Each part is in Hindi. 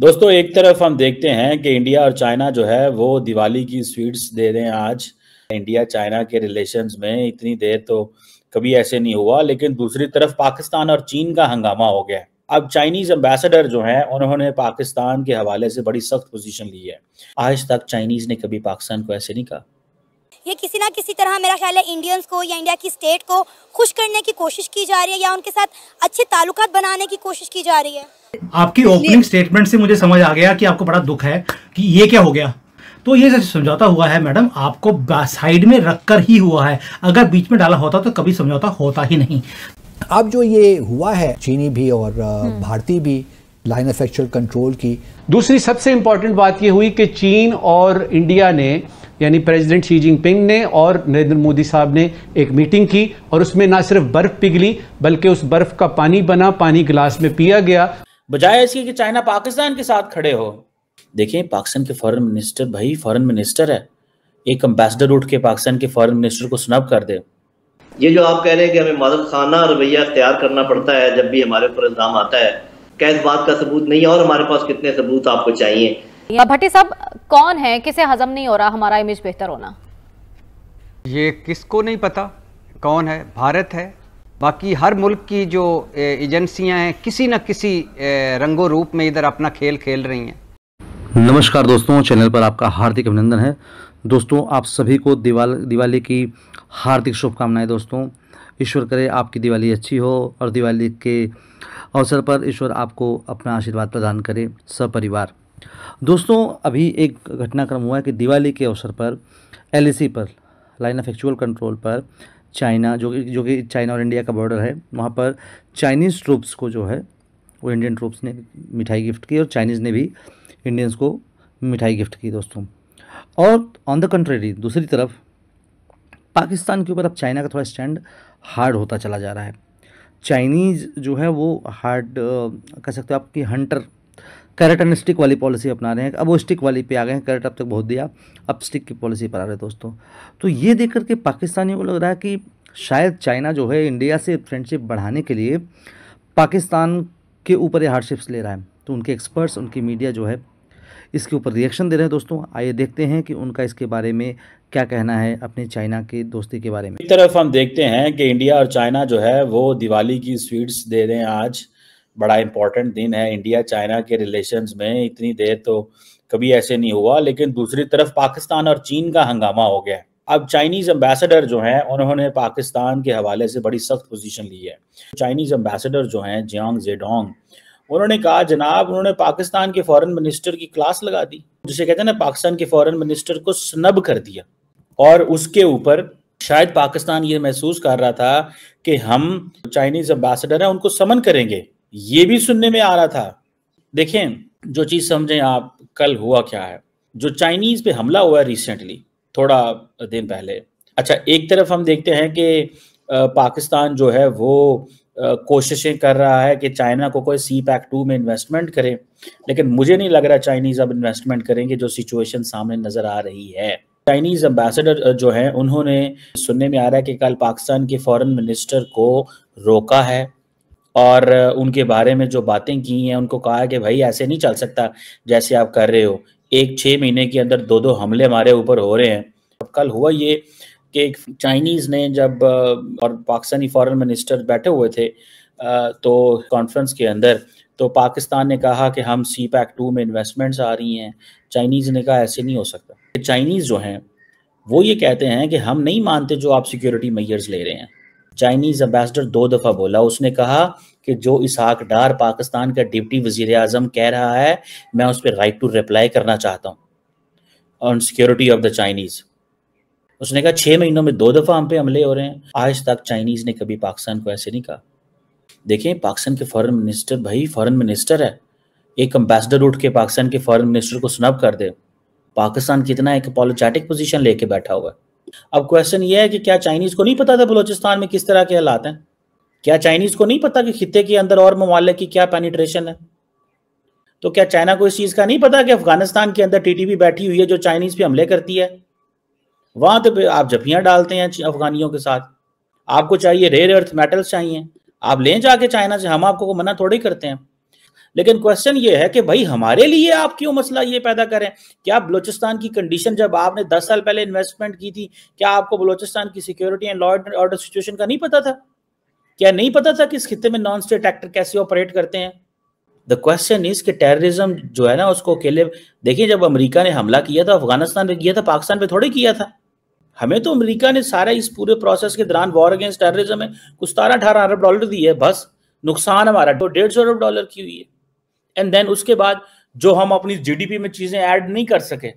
दोस्तों एक तरफ हम देखते हैं कि इंडिया और चाइना जो है वो दिवाली की स्वीट्स दे रहे हैं आज इंडिया चाइना के रिलेशंस में इतनी देर तो कभी ऐसे नहीं हुआ लेकिन दूसरी तरफ पाकिस्तान और चीन का हंगामा हो गया अब चाइनीज एम्बेसडर जो हैं उन्होंने पाकिस्तान के हवाले से बड़ी सख्त पोजीशन ली है आज तक चाइनीज ने कभी पाकिस्तान को ऐसे नहीं कहा ये किसी ना किसी तरह मेरा ख्याल है इंडियंस को या इंडिया की स्टेट को खुश करने की कोशिश की जा रही है या उनके साथ अच्छे ताल्लुक बनाने की कोशिश की जा रही है आपकी ओपनिंग स्टेटमेंट से मुझे समझ आ गया कि आपको बड़ा दुख है कि ये क्या हो गया तो ये समझौता हुआ है मैडम आपको साइड में रख कर ही हुआ है अगर बीच में डाला होता तो कभी समझौता होता ही नहीं अब जो ये हुआ है चीनी भी और हम्म। भारतीय भी लाइन ऑफ एक्चुअल कंट्रोल की दूसरी सबसे इंपॉर्टेंट बात ये हुई कि चीन और इंडिया ने यानी प्रेसिडेंट शी जिनपिंग ने और नरेंद्र मोदी साहब ने एक मीटिंग की और उसमें ना सिर्फ बर्फ पिघली बल्कि उस बर्फ का पानी बना पानी गिलास में पिया गया बजाय इसके कि चाइना पाकिस्तान के साथ खड़े हो देखिए पाकिस्तान के फॉरेन मिनिस्टर भाई फॉरेन मिनिस्टर है एक अम्बेसडर उठ के पाकिस्तान के फॉरेन मिनिस्टर को स्नब कर दे ये जो आप कह रहे हैं कि हमें मादल खाना रवैया अख्तियार करना पड़ता है जब भी हमारे ऊपर इल्ज़ाम आता है क्या इस बात का सबूत नहीं है और हमारे पास कितने सबूत आपको चाहिए भट्टी साहब कौन है किसे हजम नहीं हो रहा हमारा इमेज बेहतर होना ये किसको नहीं पता कौन है भारत है बाकी हर मुल्क की जो एजेंसियां हैं किसी न किसी रंगो रूप में इधर अपना खेल खेल रही हैं नमस्कार दोस्तों चैनल पर आपका हार्दिक अभिनंदन है दोस्तों आप सभी को दिवाल दिवाली की हार्दिक शुभकामनाएं दोस्तों ईश्वर करे आपकी दिवाली अच्छी हो और दिवाली के अवसर पर ईश्वर आपको अपना आशीर्वाद प्रदान करे सपरिवार दोस्तों अभी एक घटनाक्रम हुआ है कि दिवाली के अवसर पर एलएसी e पर लाइन ऑफ एक्चुअल कंट्रोल पर चाइना जो कि जो कि चाइना और इंडिया का बॉर्डर है वहाँ पर चाइनीज़ ट्रूप्स को जो है वो इंडियन ट्रूप्स ने मिठाई गिफ्ट की और चाइनीज़ ने भी इंडियंस को मिठाई गिफ्ट की दोस्तों और ऑन द कंट्रेरी दूसरी तरफ पाकिस्तान के ऊपर अब चाइना का थोड़ा स्टैंड हार्ड होता चला जा रहा है चाइनीज़ जो है वो हार्ड कह सकते हो आपकी हंटर कैरेट एंड स्टिक वाली पॉलिसी अपना रहे हैं अब वो स्टिक वाली पे आ गए हैं कैरेट अब तक बहुत दिया अब स्टिक की पॉलिसी पर आ रहे दोस्तों तो ये देख करके पाकिस्तानियों को लग रहा है कि शायद चाइना जो है इंडिया से फ्रेंडशिप बढ़ाने के लिए पाकिस्तान के ऊपर ये हार्डशिप्स ले रहा है तो उनके एक्सपर्ट्स उनकी मीडिया जो है इसके ऊपर रिएक्शन दे रहे हैं दोस्तों आइए देखते हैं कि उनका इसके बारे में क्या कहना है अपने चाइना के दोस्ती के बारे में एक तरफ हम देखते हैं कि इंडिया और चाइना जो है वो दिवाली की स्वीट्स दे रहे हैं आज बड़ा इम्पोर्टेंट दिन है इंडिया चाइना के रिलेशंस में इतनी देर तो कभी ऐसे नहीं हुआ लेकिन दूसरी तरफ पाकिस्तान और चीन का हंगामा हो गया अब चाइनीज एम्बेसडर जो हैं उन्होंने पाकिस्तान के हवाले से बड़ी सख्त पोजीशन ली है चाइनीज एम्बेसडर जो हैं जियांग जेडोंग उन्होंने कहा जनाब उन्होंने पाकिस्तान के फॉरेन मिनिस्टर की क्लास लगा दी जिसे कहते हैं ना पाकिस्तान के फॉरेन मिनिस्टर को स्नब कर दिया और उसके ऊपर शायद पाकिस्तान ये महसूस कर रहा था कि हम चाइनीज एम्बेसडर हैं उनको समन करेंगे ये भी सुनने में आ रहा था देखें जो चीज़ समझें आप कल हुआ क्या है जो चाइनीज़ पे हमला हुआ है रिसेंटली थोड़ा दिन पहले अच्छा एक तरफ हम देखते हैं कि पाकिस्तान जो है वो कोशिशें कर रहा है कि चाइना को कोई सी पैक टू में इन्वेस्टमेंट करे लेकिन मुझे नहीं लग रहा चाइनीज़ अब इन्वेस्टमेंट करेंगे जो सिचुएशन सामने नज़र आ रही है चाइनीज एम्बेसडर जो है उन्होंने सुनने में आ रहा है कि कल पाकिस्तान के फॉरेन मिनिस्टर को रोका है और उनके बारे में जो बातें की हैं उनको कहा कि भाई ऐसे नहीं चल सकता जैसे आप कर रहे हो एक छः महीने के अंदर दो दो हमले हमारे ऊपर हो रहे हैं अब कल हुआ ये कि चाइनीज़ ने जब और पाकिस्तानी फॉरेन मिनिस्टर बैठे हुए थे तो कॉन्फ्रेंस के अंदर तो पाकिस्तान ने कहा कि हम सी पैक टू में इन्वेस्टमेंट्स आ रही हैं चाइनीज़ ने कहा ऐसे नहीं हो सकता चाइनीज़ जो हैं वो ये कहते हैं कि हम नहीं मानते जो आप सिक्योरिटी मैयर्स ले रहे हैं चाइनीज एम्बेसडर दो दफा बोला उसने कहा कि जो इसहाक डार पाकिस्तान का डिप्टी वजीर आजम कह रहा है मैं उस पर राइट टू रिप्लाई करना चाहता हूँ on security of the Chinese उसने कहा छः महीनों में दो दफ़ा हम पे हमले हो रहे हैं आज तक चाइनीज़ ने कभी पाकिस्तान को ऐसे नहीं कहा देखें पाकिस्तान के फॉरेन मिनिस्टर भाई फॉरेन मिनिस्टर है एक अम्बेसडर उठ के पाकिस्तान के फॉरेन मिनिस्टर को स्नब कर दे पाकिस्तान कितना एक अपोलोजैटिक पोजीशन लेके बैठा हुआ है अब क्वेश्चन ये है कि क्या चाइनीज को नहीं पता था बलोचिस्तान में किस तरह के हालात हैं क्या चाइनीज को नहीं पता कि खिते के अंदर और ममालिक की क्या पेनिट्रेशन है तो क्या चाइना को इस चीज का नहीं पता कि अफगानिस्तान के अंदर टीटीपी बैठी हुई है जो चाइनीज पे हमले करती है वहां तो आप जफियां डालते हैं अफगानियों के साथ आपको चाहिए रेयर अर्थ मेटल्स चाहिए आप लें जाके चाइना से हम आपको मना थोड़े करते हैं लेकिन क्वेश्चन ये है कि भाई हमारे लिए आप क्यों मसला ये पैदा करें क्या बलोचिस्तान की कंडीशन जब आपने दस साल पहले इन्वेस्टमेंट की थी क्या आपको बलोचिस्तान की security and law order situation का नहीं पता था क्या नहीं पता था कि इस खत्े में नॉन स्टेट एक्टर कैसे ऑपरेट करते हैं द क्वेश्चन इज कि टेररिज्म जो है ना उसको अकेले देखिए जब अमरीका ने हमला किया था अफगानिस्तान पर किया था पाकिस्तान पर थोड़े किया था हमें तो अमेरिका ने सारा इस पूरे प्रोसेस के दौरान वॉर अगेंस्ट टेररिज्म में कुछ सतारह अठारह अरब डॉलर दिए बस नुकसान हमारा तो डेढ़ सौ अरब डॉलर की हुई है एंड देन उसके बाद जो हम अपनी जीडीपी में चीज़ें ऐड नहीं कर सके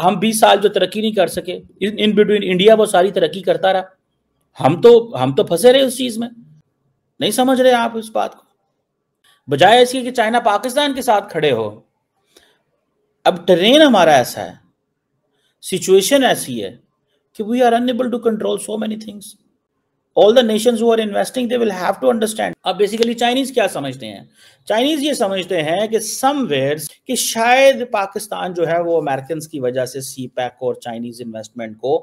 हम 20 साल जो तरक्की नहीं कर सके इन बिटवीन इंडिया वो सारी तरक्की करता रहा हम तो हम तो फंसे रहे उस चीज़ में नहीं समझ रहे आप इस बात को बजाय इसके कि चाइना पाकिस्तान के साथ खड़े हो अब ट्रेन हमारा ऐसा है सिचुएशन ऐसी है कि we are unable to control so many things all the nations who are investing they will have to understand अब बेसिकली चाइनीज क्या समझते हैं चाइनीज ये समझते हैं कि समवेयर कि शायद पाकिस्तान जो है वो अमेरिकन की वजह से सी पैक और चाइनीज इन्वेस्टमेंट को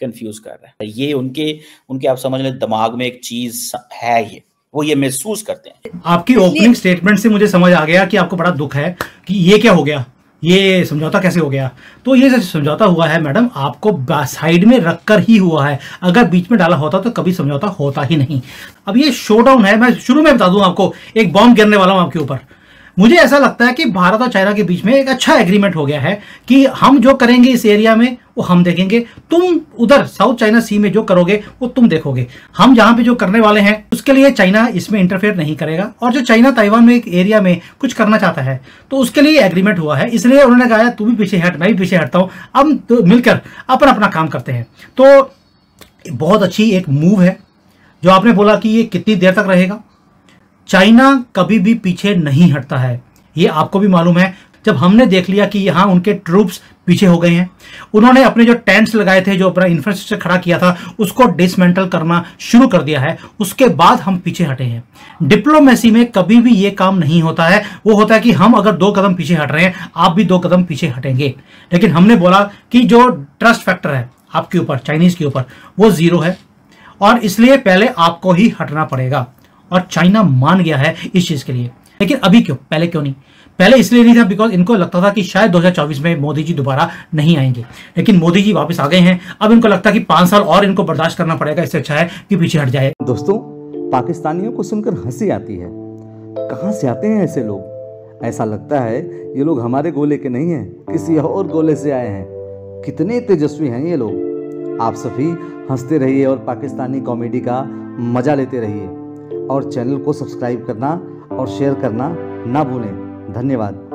कंफ्यूज कर रहे हैं ये उनके उनके आप समझ लें दिमाग में एक चीज है ये वो ये महसूस करते हैं आपकी ओपनिंग स्टेटमेंट से मुझे समझ आ गया कि आपको बड़ा दुख है कि ये क्या हो गया ये समझौता कैसे हो गया तो ये समझौता हुआ है मैडम आपको साइड में रखकर ही हुआ है अगर बीच में डाला होता तो कभी समझौता होता ही नहीं अब ये शो डाउन है मैं शुरू में बता दूं आपको एक बॉम्ब गिरने वाला हूं आपके ऊपर मुझे ऐसा लगता है कि भारत और चाइना के बीच में एक अच्छा एग्रीमेंट हो गया है कि हम जो करेंगे इस एरिया में वो हम देखेंगे तुम उधर साउथ चाइना सी में जो करोगे वो तुम देखोगे हम जहां पे जो करने वाले हैं उसके लिए चाइना इसमें इंटरफेयर नहीं करेगा और जो चाइना ताइवान में एक एरिया में कुछ करना चाहता है तो उसके लिए एग्रीमेंट हुआ है इसलिए उन्होंने कहा तू भी पीछे हट मैं भी पीछे हटता हूँ हम तो मिलकर अपन अपना काम करते हैं तो बहुत अच्छी एक मूव है जो आपने बोला कि ये कितनी देर तक रहेगा चाइना कभी भी पीछे नहीं हटता है ये आपको भी मालूम है जब हमने देख लिया कि यहाँ उनके ट्रूप्स पीछे हो गए हैं उन्होंने अपने जो टेंट्स लगाए थे जो अपना इंफ्रास्ट्रक्चर खड़ा किया था उसको डिसमेंटल करना शुरू कर दिया है उसके बाद हम पीछे हटे हैं डिप्लोमेसी में कभी भी ये काम नहीं होता है वो होता है कि हम अगर दो कदम पीछे हट रहे हैं आप भी दो कदम पीछे हटेंगे लेकिन हमने बोला कि जो ट्रस्ट फैक्टर है आपके ऊपर चाइनीज के ऊपर वो जीरो है और इसलिए पहले आपको ही हटना पड़ेगा और चाइना मान गया है इस चीज़ के लिए लेकिन अभी क्यों पहले क्यों नहीं पहले इसलिए नहीं था बिकॉज इनको लगता था कि शायद 2024 में मोदी जी दोबारा नहीं आएंगे लेकिन मोदी जी वापस आ गए हैं अब इनको लगता है कि पांच साल और इनको बर्दाश्त करना पड़ेगा इससे अच्छा है कि पीछे हट जाए दोस्तों पाकिस्तानियों को सुनकर हंसी आती है कहाँ से आते हैं ऐसे लोग ऐसा लगता है ये लोग हमारे गोले के नहीं है किसी और गोले से आए हैं कितने तेजस्वी हैं ये लोग आप सभी हंसते रहिए और पाकिस्तानी कॉमेडी का मजा लेते रहिए और चैनल को सब्सक्राइब करना और शेयर करना ना भूलें धन्यवाद